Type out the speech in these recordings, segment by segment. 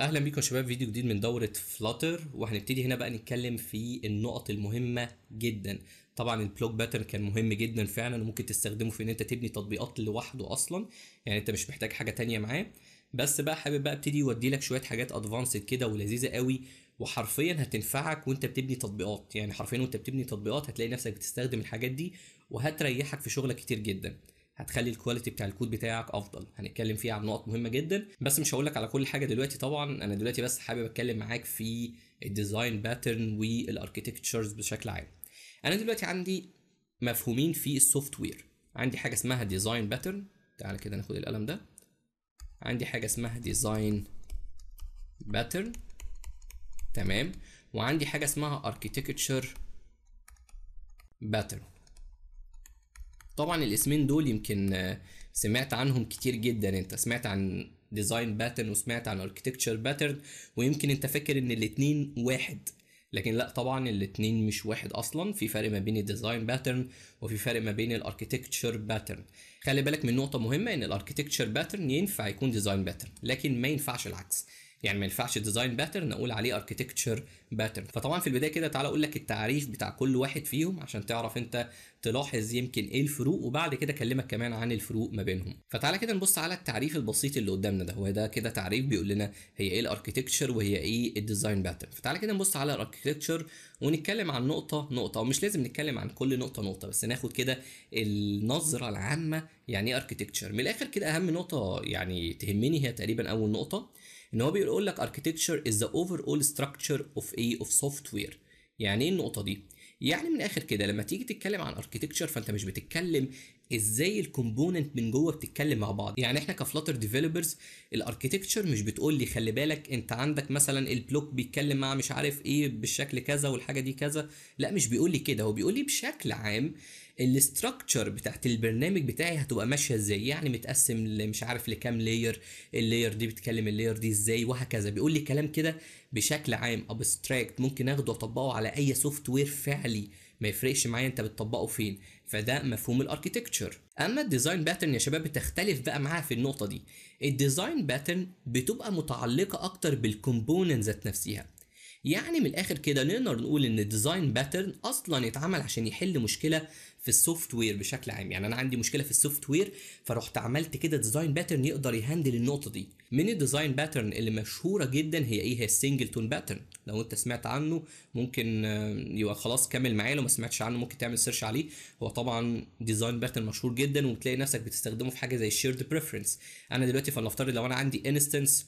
اهلا بيكم يا شباب فيديو جديد من دوره فلاتر وهنبتدي هنا بقى نتكلم في النقط المهمه جدا طبعا البلوك باترن كان مهم جدا فعلا وممكن تستخدمه في ان انت تبني تطبيقات لوحده اصلا يعني انت مش محتاج حاجه تانية معاه بس بقى حابب بقى ابتدي يودي لك شويه حاجات ادفانسد كده ولذيذه قوي وحرفيا هتنفعك وانت بتبني تطبيقات يعني حرفيا وانت بتبني تطبيقات هتلاقي نفسك بتستخدم الحاجات دي وهتريحك في شغلك كتير جدا هتخلي الكواليتي بتاع الكود بتاعك افضل هنتكلم فيها عن نقط مهمه جدا بس مش هقول لك على كل حاجه دلوقتي طبعا انا دلوقتي بس حابب اتكلم معاك في الديزاين باترن والاركتكتشرز بشكل عام انا دلوقتي عندي مفهومين في السوفت وير عندي حاجه اسمها ديزاين باترن تعالى كده ناخد القلم ده عندي حاجه اسمها ديزاين باترن تمام وعندي حاجه اسمها اركتكتشر باترن طبعا الاسمين دول يمكن آه، سمعت عنهم كتير جدا انت سمعت عن ديزاين باترن وسمعت عن اركتكتشر باترن ويمكن انت فاكر ان الاتنين واحد لكن لا طبعا الاتنين مش واحد اصلا في فرق ما بين الديزاين باترن وفي فرق ما بين الاركتكتشر باترن خلي بالك من نقطه مهمه ان الاركتكتشر باترن ينفع يكون ديزاين باترن لكن ما ينفعش العكس يعني ما ينفعش ديزاين باترن اقول عليه اركتكتشر باترن فطبعا في البدايه كده تعالى اقول لك التعريف بتاع كل واحد فيهم عشان تعرف انت تلاحظ يمكن ايه الفروق وبعد كده اكلمك كمان عن الفروق ما بينهم فتعالى كده نبص على التعريف البسيط اللي قدامنا ده هو ده كده تعريف بيقول لنا هي ايه الاركتكتشر وهي ايه الديزاين باترن فتعالى كده نبص على الاركتكتشر ونتكلم عن نقطه نقطه ومش لازم نتكلم عن كل نقطه نقطه بس ناخد كده النظره العامه يعني ايه اركتكتشر من الاخر كده اهم نقطه يعني تهمني هي تقريبا اول نقطه ان هو بيقول لك اركتكتشر از ذا اوفر اول ستراكشر اوف اي اوف سوفت وير يعني ايه النقطه دي يعني من الاخر كده لما تيجي تتكلم عن اركتكتشر فانت مش بتتكلم ازاي الكومبوننت من جوه بتتكلم مع بعض يعني احنا كفلاتر ديفلوبرز الاركتكتشر مش بتقول لي خلي بالك انت عندك مثلا البلوك بيتكلم مع مش عارف ايه بالشكل كذا والحاجه دي كذا لا مش بيقول لي كده هو بيقول لي بشكل عام الاستراكشر بتاعت البرنامج بتاعي هتبقى ماشيه ازاي يعني متقسم مش عارف لكام لاير اللاير دي بتكلم اللاير دي ازاي وهكذا بيقول لي كلام كده بشكل عام ابستراكت ممكن اخده واطبقه على اي سوفت وير فعلي ما يفرقش معايا انت بتطبقه فين فده مفهوم الاركتكتشر اما الديزاين باترن يا شباب بتختلف بقى معاها في النقطه دي الديزاين باترن بتبقى متعلقه اكتر بالكومبوننت ذات نفسها يعني من الاخر كده نقدر نقول ان الديزاين باترن اصلا اتعمل عشان يحل مشكله في السوفت وير بشكل عام يعني انا عندي مشكله في السوفت وير فرحت عملت كده ديزاين باترن يقدر يهندل النقطه دي من الديزاين باترن اللي مشهوره جدا هي ايه هي السنجلتون باترن لو انت سمعت عنه ممكن آه، يبقى خلاص كامل معايا لو ما سمعتش عنه ممكن تعمل سيرش عليه هو طبعا ديزاين باترن مشهور جدا وبتلاقي نفسك بتستخدمه في حاجه زي الشيرد بريفرنس انا دلوقتي فلنفترض لو انا عندي انستنس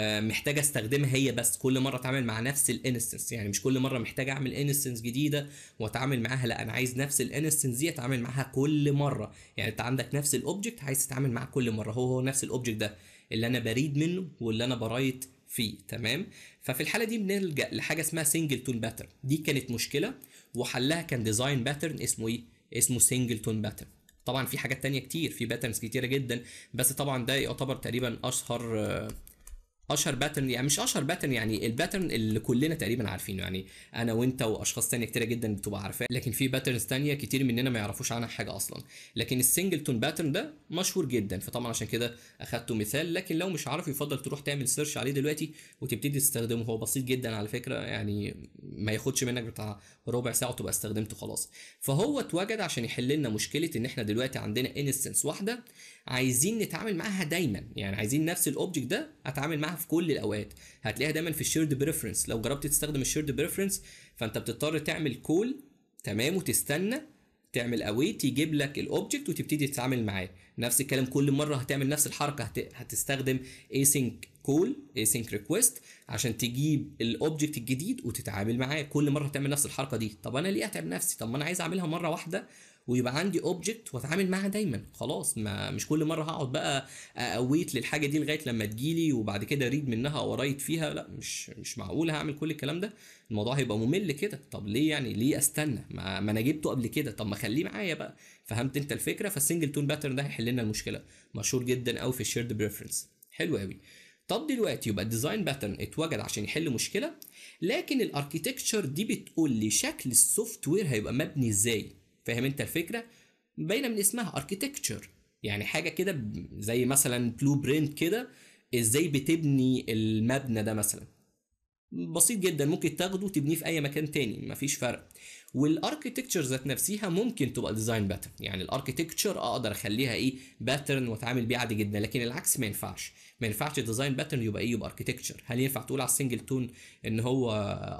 آه، محتاجه استخدمها هي بس كل مره اتعامل مع نفس الانستنس يعني مش كل مره محتاج اعمل انستنس جديده واتعامل معاها لا انا عايز نفس الانستنس دي اتعامل معاها كل مره يعني انت عندك نفس الاوبجكت عايز تتعامل معاه كل مره هو هو نفس الاوبجكت ده اللي انا بريد منه واللي انا برايت فيه تمام ففي الحاله دي بنلجا لحاجه اسمها سنجل تون باترن دي كانت مشكله وحلها كان ديزاين باترن اسمه ايه اسمه سنجل تون باترن طبعا في حاجات تانية كتير في باترنز كتيرة جدا بس طبعا ده يعتبر تقريبا اشهر آه، اشهر باترن يعني مش اشهر باترن يعني الباترن اللي كلنا تقريبا عارفينه يعني انا وانت واشخاص تانية كتيره جدا بتبقى عارفاه لكن في باترنز تانية كتير مننا ما يعرفوش عنها حاجه اصلا لكن السنجلتون باترن ده مشهور جدا فطبعا عشان كده اخدته مثال لكن لو مش عارف يفضل تروح تعمل سيرش عليه دلوقتي وتبتدي تستخدمه هو بسيط جدا على فكره يعني ما ياخدش منك بتاع ربع ساعه وتبقى استخدمته خلاص فهو اتوجد عشان يحل لنا مشكله ان احنا دلوقتي عندنا انستنس واحده عايزين نتعامل معاها دايما يعني عايزين نفس الاوبجكت ده اتعامل معاها في كل الاوقات هتلاقيها دايما في الشيرد بريفرنس لو جربت تستخدم الشيرد بريفرنس فانت بتضطر تعمل كول تمام وتستنى تعمل اويت يجيب لك الاوبجكت وتبتدي تتعامل معاه نفس الكلام كل مره هتعمل نفس الحركه هت... هتستخدم async كول async ريكويست عشان تجيب الاوبجكت الجديد وتتعامل معاه كل مره هتعمل نفس الحركه دي طب انا ليه هتعمل نفسي طب ما انا عايز اعملها مره واحده ويبقى عندي اوبجكت واتعامل معاها دايما خلاص ما مش كل مره هقعد بقى اويت للحاجه دي لغايه لما تجيلي وبعد كده ريد منها او رايت فيها لا مش مش معقول هعمل كل الكلام ده الموضوع هيبقى ممل كده طب ليه يعني ليه استنى ما, ما انا جبته قبل كده طب ما خليه معايا بقى فهمت انت الفكره فالسنجل تون باترن ده هيحل لنا المشكله مشهور جدا قوي في الشيرد بريفرنس حلو قوي طب دلوقتي يبقى الديزاين باترن اتوجد عشان يحل مشكله لكن الاركيتكتشر دي بتقول لي شكل السوفت وير هيبقى مبني ازاي فاهم انت الفكره باينه من اسمها اركيتكتشر يعني حاجه كده زي مثلا بلو برينت كده ازاي بتبني المبنى ده مثلا بسيط جدا ممكن تاخده وتبنيه في اي مكان تاني مفيش فرق والاركتكتشر ذات نفسها ممكن تبقى ديزاين باترن يعني الاركتكتشر اقدر اخليها ايه باترن واتعامل بيه عادي جدا لكن العكس ما ينفعش ما ينفعش ديزاين باترن يبقى ايه يبقى اركتكتشر هل ينفع تقول على السنجل تون ان هو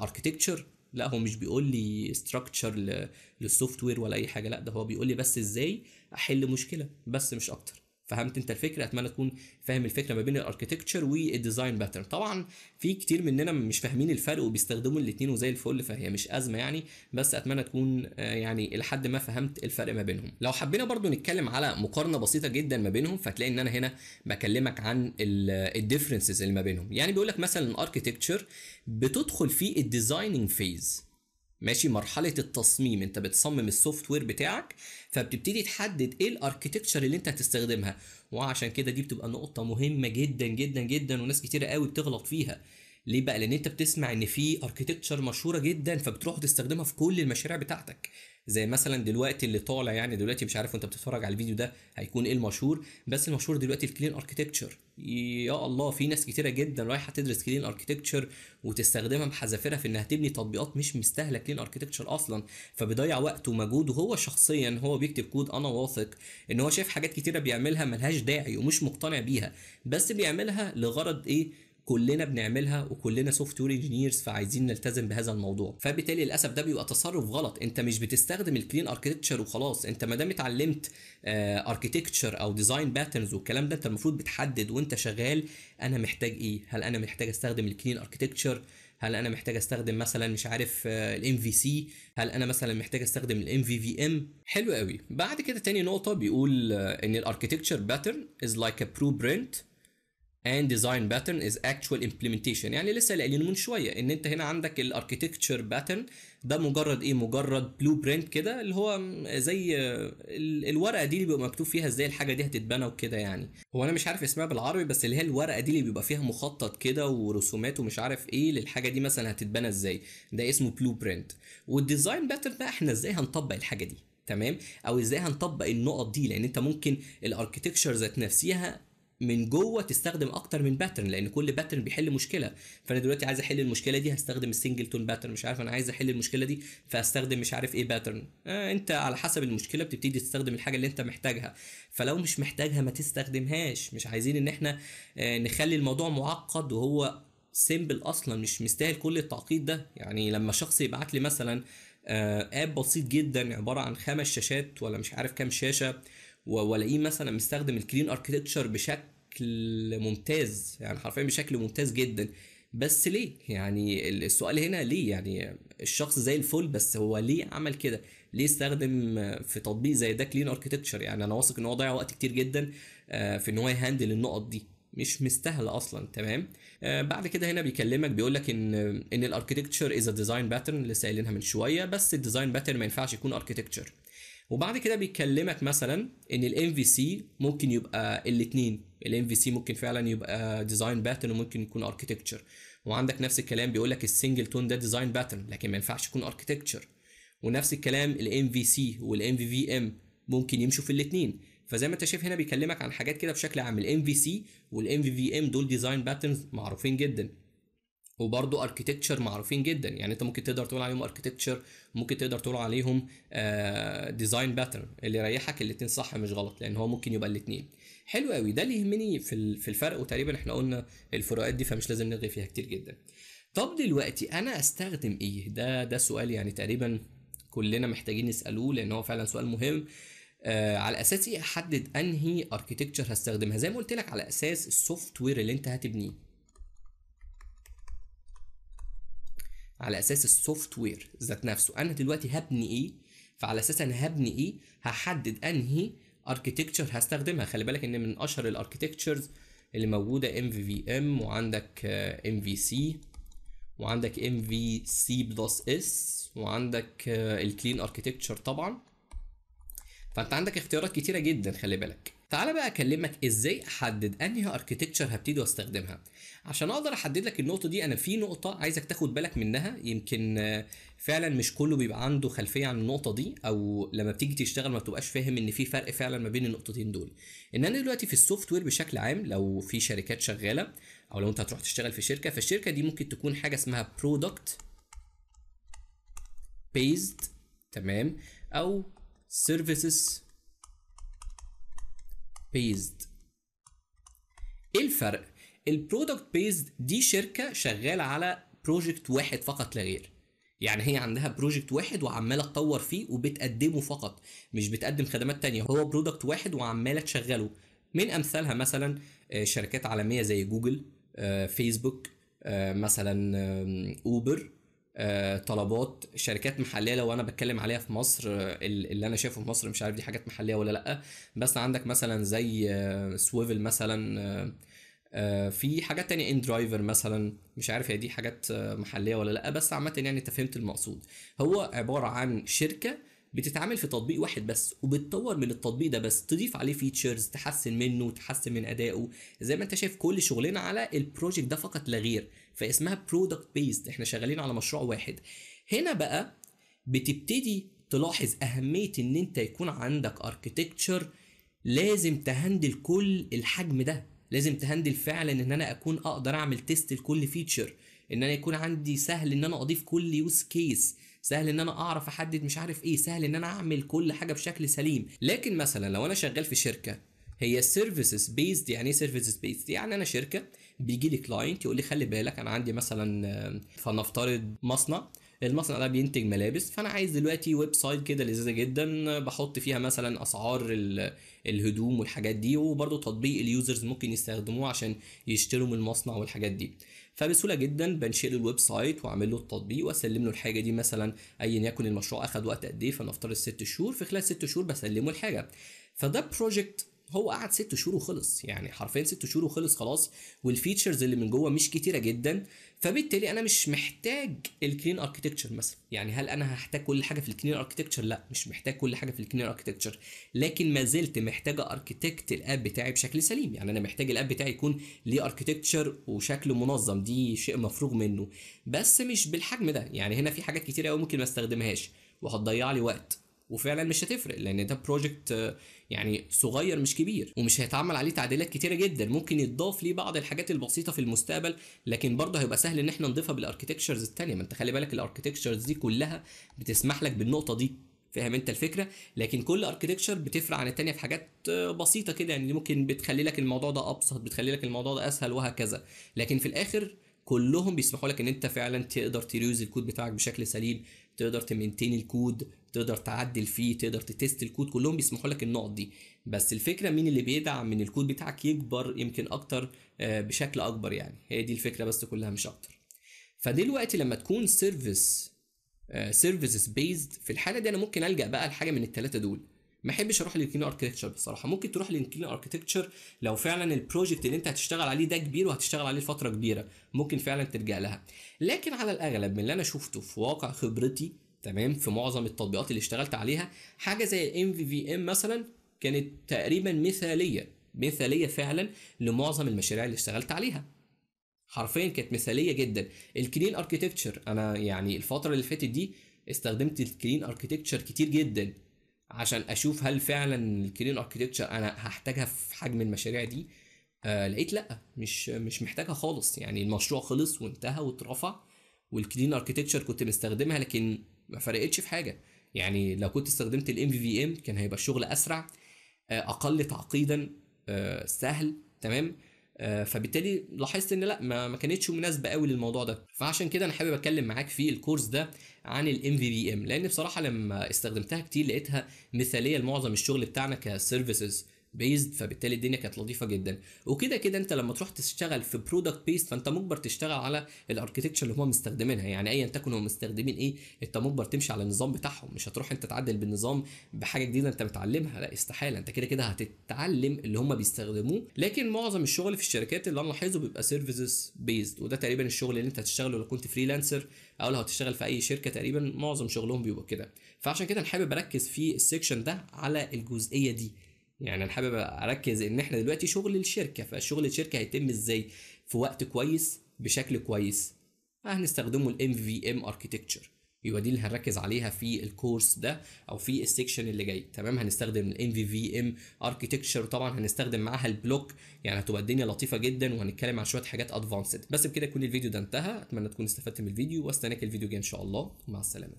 اركتكتشر لا هو مش بيقول لي ستراكشر للسوفت وير ولا اي حاجه لا ده هو بيقول لي بس ازاي احل مشكله بس مش اكتر فهمت انت الفكره اتمنى تكون فاهم الفكره ما بين الاركتكتشر والديزاين باترن طبعا في كتير مننا مش فاهمين الفرق وبيستخدموا الاثنين وزي الفل فهي مش ازمه يعني بس اتمنى تكون آه، يعني لحد ما فهمت الفرق ما بينهم لو حبينا برضو نتكلم على مقارنه بسيطه جدا ما بينهم فتلاقي ان انا هنا بكلمك عن الديفرنسز آه، اللي ما بينهم يعني بيقول لك مثلا الاركتكتشر بتدخل في الديزايننج فيز ماشي مرحله التصميم انت بتصمم السوفت وير بتاعك فبتبتدي تحدد ايه الاركتكتشر اللي انت هتستخدمها وعشان كده دي بتبقى نقطه مهمه جدا جدا جدا وناس كتيره قوي بتغلط فيها ليه بقى لان انت بتسمع ان في اركتكتشر مشهوره جدا فبتروح تستخدمها في كل المشاريع بتاعتك زي مثلا دلوقتي اللي طالع يعني دلوقتي مش عارف وانت بتتفرج على الفيديو ده هيكون ايه المشهور بس المشهور دلوقتي الكلين اركتكتشر يا الله في ناس كتيره جدا رايحه تدرس كلين اركتكتشر وتستخدمها بحذافيرها في انها تبني تطبيقات مش مستاهله كلين اركتكتشر اصلا فبيضيع وقت ومجهود وهو شخصيا هو بيكتب كود انا واثق ان هو شايف حاجات كتيره بيعملها ملهاش داعي ومش مقتنع بيها بس بيعملها لغرض ايه كلنا بنعملها وكلنا سوفت وير انجينيرز فعايزين نلتزم بهذا الموضوع فبالتالي للاسف ده بيبقى تصرف غلط انت مش بتستخدم الكلين اركتكتشر وخلاص انت ما دام اتعلمت اركتكتشر آه، او ديزاين باترنز والكلام ده انت المفروض بتحدد وانت شغال انا محتاج ايه هل انا محتاج استخدم الكلين اركتكتشر هل انا محتاج استخدم مثلا مش عارف الام في سي هل انا مثلا محتاج استخدم الام في في ام حلو قوي بعد كده تاني نقطه بيقول آه، ان الاركتكتشر باترن از لايك ا برو برنت and design pattern is actual implementation يعني لسه قايلين من شويه ان انت هنا عندك الاركتكتشر باترن ده مجرد ايه مجرد بلو برنت كده اللي هو زي الورقه دي اللي بيبقى مكتوب فيها ازاي الحاجه دي هتتبنى وكده يعني هو انا مش عارف اسمها بالعربي بس اللي هي الورقه دي اللي بيبقى فيها مخطط كده ورسومات ومش عارف ايه للحاجه دي مثلا هتتبنى ازاي ده اسمه بلو برنت والديزاين باترن بقى احنا ازاي هنطبق الحاجه دي تمام او ازاي هنطبق النقط دي لان انت ممكن الاركتكتشر ذات نفسها من جوه تستخدم اكتر من باترن لان كل باترن بيحل مشكله فانا دلوقتي عايز احل المشكله دي هستخدم السنجلتون باترن مش عارف انا عايز احل المشكله دي فاستخدم مش عارف ايه باترن آه انت على حسب المشكله بتبتدي تستخدم الحاجه اللي انت محتاجها فلو مش محتاجها ما تستخدمهاش مش عايزين ان احنا آه نخلي الموضوع معقد وهو سيمبل اصلا مش مستاهل كل التعقيد ده يعني لما شخص يبعت لي مثلا آه اب بسيط جدا عباره عن خمس شاشات ولا مش عارف كام شاشه والاقيه مثلا مستخدم الكلين اركتكتشر بشكل ممتاز يعني حرفيا بشكل ممتاز جدا بس ليه يعني السؤال هنا ليه يعني الشخص زي الفل بس هو ليه عمل كده ليه استخدم في تطبيق زي ده كلين اركتكتشر يعني انا واثق ان هو ضيع وقت كتير جدا آه، في ان هو يهندل النقط دي مش مستاهل اصلا تمام آه بعد كده هنا بيكلمك بيقول لك ان ان الاركتكتشر از ديزاين باترن لسه قايلينها من شويه بس الديزاين باترن ما ينفعش يكون اركتكتشر وبعد كده بيكلمك مثلا ان الام في سي ممكن يبقى الاثنين الام في سي ممكن فعلا يبقى ديزاين باترن وممكن يكون اركتكتشر وعندك نفس الكلام بيقول لك السنجل تون ده ديزاين باترن لكن ما ينفعش يكون اركتكتشر ونفس الكلام الام في سي والام في في ام ممكن يمشوا في الاثنين فزي ما انت شايف هنا بيكلمك عن حاجات كده بشكل عام الام في سي والام في في ام دول ديزاين باترنز معروفين جدا وبرضه اركيتكتشر معروفين جدا يعني انت ممكن تقدر تقول عليهم اركيتكتشر ممكن تقدر تقول عليهم ديزاين آه، باترن اللي يريحك الاثنين صح مش غلط لان هو ممكن يبقى الاثنين حلو قوي ده اللي يهمني في في الفرق وتقريبا احنا قلنا الفروقات دي فمش لازم نلغي فيها كتير جدا طب دلوقتي انا استخدم ايه ده ده سؤال يعني تقريبا كلنا محتاجين نسالوه لان هو فعلا سؤال مهم آه على اساس ايه احدد انهي اركيتكتشر هستخدمها زي ما قلت لك على اساس السوفت وير اللي انت هتبنيه على اساس السوفت وير ذات نفسه انا دلوقتي هبني ايه فعلى اساس انا هبني ايه هحدد انهي اركيتكتشر هستخدمها خلي بالك ان من اشهر الاركيتكتشرز اللي موجوده ام في في ام وعندك ام في سي وعندك ام في سي بلس اس وعندك آه، الكلين اركيتكتشر طبعا فانت عندك اختيارات كتيره جدا خلي بالك تعال بقى اكلمك ازاي احدد انهي اركتكتشر هبتدي واستخدمها عشان اقدر احدد لك النقطه دي انا في نقطه عايزك تاخد بالك منها يمكن آه، فعلا مش كله بيبقى عنده خلفيه عن النقطه دي او لما بتيجي تشتغل ما بتبقاش فاهم ان في فرق فعلا ما بين النقطتين دول ان انا دلوقتي في السوفت وير بشكل عام لو في شركات شغاله او لو انت هتروح تشتغل في شركه فالشركه دي ممكن تكون حاجه اسمها برودكت بيزد تمام او سيرفيسز بيزد ايه الفرق البرودكت بيزد دي شركه شغاله على بروجكت واحد فقط لا غير يعني هي عندها بروجكت واحد وعماله تطور فيه وبتقدمه فقط مش بتقدم خدمات تانية هو برودكت واحد وعماله تشغله من امثالها مثلا آه، شركات عالميه زي جوجل فيسبوك آه، آه، مثلا اوبر آه، طلبات شركات محليه لو انا بتكلم عليها في مصر آه، اللي انا شايفه في مصر مش عارف دي حاجات محليه ولا لا بس عندك مثلا زي سويفل آه، مثلا في حاجات تانية ان درايفر مثلا مش عارف هي دي حاجات محليه ولا لا بس عامه يعني انت فهمت المقصود هو عباره عن شركه بتتعامل في تطبيق واحد بس وبتطور من التطبيق ده بس تضيف عليه فيتشرز تحسن منه تحسن من ادائه زي ما انت شايف كل شغلنا على البروجكت ده فقط لا غير فاسمها برودكت بيست احنا شغالين على مشروع واحد هنا بقى بتبتدي تلاحظ اهميه ان انت يكون عندك اركتكتشر لازم تهندل كل الحجم ده لازم تهندل فعلا ان انا اكون اقدر اعمل تيست لكل فيتشر ان انا يكون عندي سهل ان انا اضيف كل يوز كيس سهل ان انا اعرف احدد مش عارف ايه سهل ان انا اعمل كل حاجه بشكل سليم لكن مثلا لو انا شغال في شركه هي سيرفيسز بيزد يعني ايه سيرفيسز بيزد يعني انا شركه بيجي لي كلاينت يقول لي خلي بالك انا عندي مثلا فلنفترض مصنع المصنع ده بينتج ملابس فانا عايز دلوقتي ويب سايت كده لذيذه جدا بحط فيها مثلا اسعار الهدوم والحاجات دي وبرده تطبيق اليوزرز ممكن يستخدموه عشان يشتروا من المصنع والحاجات دي فبسهوله جدا بنشئ له الويب سايت واعمل له التطبيق واسلم له الحاجه دي مثلا ايا يكن المشروع اخد وقت قد ايه فنفترض ست شهور في خلال ست شهور بسلمه الحاجه فده بروجكت هو قعد ست شهور وخلص يعني حرفيا ست شهور وخلص خلاص والفيتشرز اللي من جوه مش كتيره جدا فبالتالي انا مش محتاج الكلين اركتكتشر مثلا يعني هل انا هحتاج كل حاجه في الكلين اركتكتشر لا مش محتاج كل حاجه في الكلين اركتكتشر لكن ما زلت محتاج اركتكت الاب بتاعي بشكل سليم يعني انا محتاج الاب بتاعي يكون ليه اركتكتشر وشكله منظم دي شيء مفروغ منه بس مش بالحجم ده يعني هنا في حاجات كتيره قوي ممكن ما استخدمهاش وهتضيع لي وقت وفعلا مش هتفرق لان ده بروجكت آه، يعني صغير مش كبير ومش هيتعمل عليه تعديلات كتيره جدا ممكن يتضاف ليه بعض الحاجات البسيطه في المستقبل لكن برضه هيبقى سهل ان احنا نضيفها بالاركتكتشرز الثانيه ما انت خلي بالك الاركتكتشرز دي كلها بتسمح لك بالنقطه دي فاهم انت الفكره لكن كل اركتكتشر بتفرق عن الثانيه في حاجات آه، بسيطه كده يعني ممكن بتخلي لك الموضوع ده ابسط بتخلي لك الموضوع ده اسهل وهكذا لكن في الاخر كلهم بيسمحوا لك ان انت فعلا تقدر تريوز الكود بتاعك بشكل سليم تقدر تمنتين الكود تقدر تعدل فيه تقدر تتست الكود كلهم بيسمحوا لك النقط دي بس الفكره مين اللي بيدعم من الكود بتاعك يكبر يمكن اكتر آه، بشكل اكبر يعني هي دي الفكره بس كلها مش اكتر فدلوقتي لما تكون سيرفيس سيرفيسز بيزد في الحاله دي انا ممكن الجا بقى لحاجه من الثلاثه دول ما احبش اروح للكلين اركتكتشر بصراحه ممكن تروح للكلين اركتكتشر لو فعلا البروجكت اللي انت هتشتغل عليه ده كبير وهتشتغل عليه فتره كبيره ممكن فعلا ترجع لها لكن على الاغلب من اللي انا شفته في واقع خبرتي تمام في معظم التطبيقات اللي اشتغلت عليها حاجه زي الام في في ام مثلا كانت تقريبا مثاليه مثاليه فعلا لمعظم المشاريع اللي اشتغلت عليها حرفيا كانت مثاليه جدا الكلين اركتكتشر انا يعني الفتره اللي فاتت دي استخدمت الكلين اركتكتشر كتير جدا عشان اشوف هل فعلا الكلين اركتكتشر انا هحتاجها في حجم المشاريع دي آه لقيت لا مش مش محتاجها خالص يعني المشروع خلص وانتهى واترفع والكلين اركتكتشر كنت مستخدمها لكن ما فرقتش في حاجه يعني لو كنت استخدمت الام في في ام كان هيبقى الشغل اسرع آه، اقل تعقيدا آه، سهل تمام آه، فبالتالي لاحظت ان لا ما كانتش مناسبه قوي للموضوع ده فعشان كده انا حابب اتكلم معاك في الكورس ده عن الام في بي ام لان بصراحه لما استخدمتها كتير لقيتها مثاليه لمعظم الشغل بتاعنا كسيرفيسز بيزد فبالتالي الدنيا كانت لطيفه جدا وكده كده انت لما تروح تشتغل في برودكت بيست فانت مجبر تشتغل على الاركتكتشر اللي هم مستخدمينها يعني ايا تكن هم مستخدمين ايه انت مجبر تمشي على النظام بتاعهم مش هتروح انت تعدل بالنظام بحاجه جديده انت متعلمها لا استحاله انت كده كده هتتعلم اللي هم بيستخدموه لكن معظم الشغل في الشركات اللي انا لاحظه بيبقى سيرفيسز بيست وده تقريبا الشغل اللي انت هتشتغله لو كنت فريلانسر او لو هتشتغل في اي شركه تقريبا معظم شغلهم بيبقى كده فعشان كده انا حابب اركز في السكشن ده على الجزئيه دي يعني انا حابب اركز ان احنا دلوقتي شغل الشركه فشغل الشركه هيتم ازاي في وقت كويس بشكل كويس هنستخدمه الام في ام اركتكتشر يبقى دي اللي هنركز عليها في الكورس ده او في السكشن اللي جاي تمام هنستخدم الام في في ام اركتكتشر طبعا هنستخدم معاها البلوك يعني هتبقى الدنيا لطيفه جدا وهنتكلم عن شويه حاجات ادفانسد بس بكده يكون الفيديو ده انتهى اتمنى تكون استفدت من الفيديو واستناك الفيديو الجاي ان شاء الله ومع السلامه